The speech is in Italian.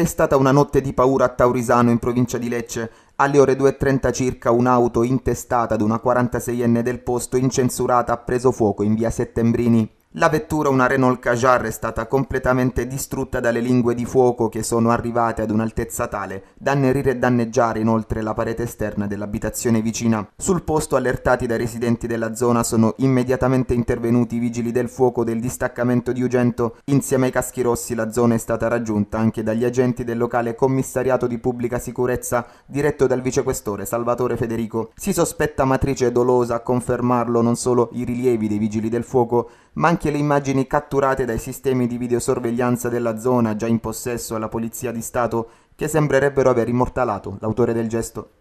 È stata una notte di paura a Taurisano in provincia di Lecce. Alle ore 2.30 circa un'auto intestata ad una 46enne del posto incensurata ha preso fuoco in via Settembrini. La vettura, una Renault Cajar, è stata completamente distrutta dalle lingue di fuoco che sono arrivate ad un'altezza tale da annerire e danneggiare inoltre la parete esterna dell'abitazione vicina. Sul posto, allertati dai residenti della zona, sono immediatamente intervenuti i vigili del fuoco del distaccamento di Ugento. Insieme ai caschi rossi la zona è stata raggiunta anche dagli agenti del locale commissariato di pubblica sicurezza diretto dal vicequestore Salvatore Federico. Si sospetta matrice dolosa a confermarlo non solo i rilievi dei vigili del fuoco, ma anche anche le immagini catturate dai sistemi di videosorveglianza della zona già in possesso alla Polizia di Stato che sembrerebbero aver immortalato l'autore del gesto